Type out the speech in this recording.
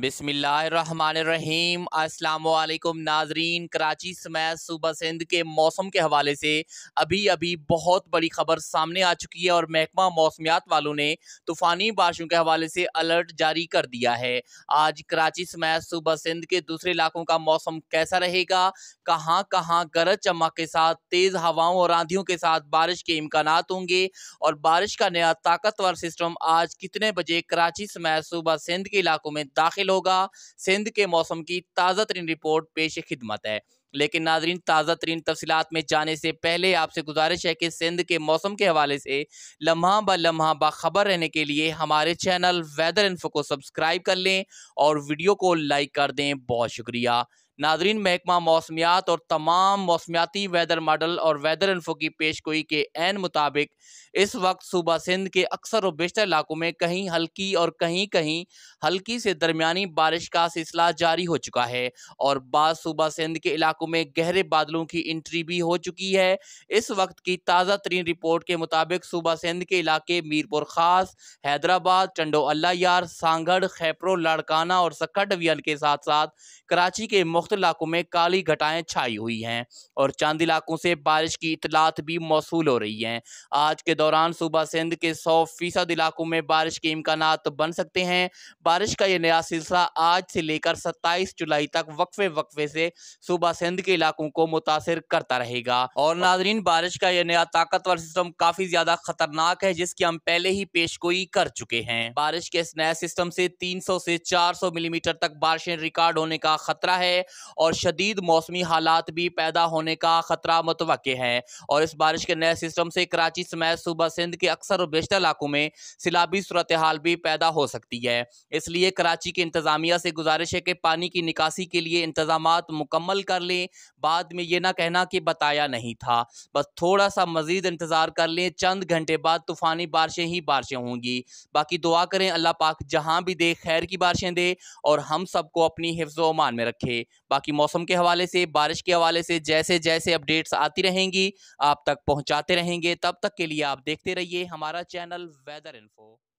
बिसमीम अल्लाम नाजरीन कराची समेत सूबा सिंध के मौसम के हवाले से अभी अभी बहुत बड़ी खबर सामने आ चुकी है और महकमा मौसमियात वालों ने तूफ़ानी बारिशों के हवाले से अलर्ट जारी कर दिया है आज कराची समेत सूबा सिंध के दूसरे इलाकों का मौसम कैसा रहेगा कहाँ कहाँ गरज चमक के साथ तेज़ हवाओं और आंधियों के साथ बारिश के इम्कान होंगे और बारिश का नया ताकतवर सिस्टम आज कितने बजे कराची समेत सूबा सिंध के इलाकों में दाखिल होगा सिंध के मौसम की ताज़ा तरीन रिपोर्ट पेश खिदमत है लेकिन नाजरीन ताज़ा तरीन तफसलत में जाने से पहले आपसे गुजारिश है कि सिंध के मौसम के हवाले से लम्हा ब लम्हा बाखबर रहने के लिए हमारे चैनल वेदर इन्फो को सब्सक्राइब कर लें और वीडियो को लाइक कर दें बहुत शुक्रिया नाजरीन महकमा मौसमियात और तमाम मौसमियाती वेदर मॉडल और वेदर इन्फो की पेश गोई के एन मुताबिक इस वक्त सूबा सिंध के अक्सर और बेशतर इलाकों में कहीं हल्की और कहीं कहीं हल्की से दरमिया बारिश का सिलसिला जारी हो चुका है और बाद सूबा सिंध के इलाकों इलाकों में गहरे बादलों की एंट्री भी हो चुकी है इस वक्त की ताज़ा तरीन रिपोर्ट के मुताबिक सूबा सिंध के इलाके मीरपुर खास हैदराबाद चंडो अल्लाह यार सांगढ़ खैपरो लाड़काना और सखटवियल के साथ साथ कराची के मुख्त इलाकों में काली घटाएँ छाई हुई हैं और चांद इलाकों से बारिश की इतलात भी मौसू हो रही हैं आज के दौरान सूबा सिंध के सौ फीसद इलाकों में बारिश के इम्कान बन सकते हैं बारिश का यह नया सिलसिला आज से लेकर सत्ताईस जुलाई तक वक्फे वक्फे से सूबा सिंध सिंध के इलाकों को मुतासर करता रहेगा और नाजरीन बारिश का यह नया ताकतवर सिस्टम काफी ज्यादा खतरनाक है जिसकी हम पहले ही पेशगोई कर चुके हैं बारिश के इस नए सिस्टम से 300 से 400 मिलीमीटर तक बारिशें रिकॉर्ड होने का खतरा है और शदीद मौसमी हालात भी पैदा होने का खतरा मुतव है और इस बारिश के नए सिस्टम से कराची समेत सुबह सिंध के अक्सर और बेशतर इलाकों में सिलाबी सूरत हाल भी पैदा हो सकती है इसलिए कराची के इंतजामिया से गुजारिश है कि पानी की निकासी के लिए इंतजाम मुकम्मल कर लें लें बाद में ये ना कहना कि बताया नहीं था बस थोड़ा सा मज़ीद इंतज़ार कर लें चंद घंटे बाद तूफ़ानी बारिशें ही बारिशें होंगी बाकी दुआ करें अल्लाह पाक जहाँ भी दे खैर की बारिशें दे और हम सबको अपनी हिफ्ज़ अमान में रखे बाकी मौसम के हवाले से बारिश के हवाले से जैसे जैसे अपडेट्स आती रहेंगी आप तक पहुँचाते रहेंगे तब तक के लिए आप देखते रहिए हमारा चैनल वेदर इन्फो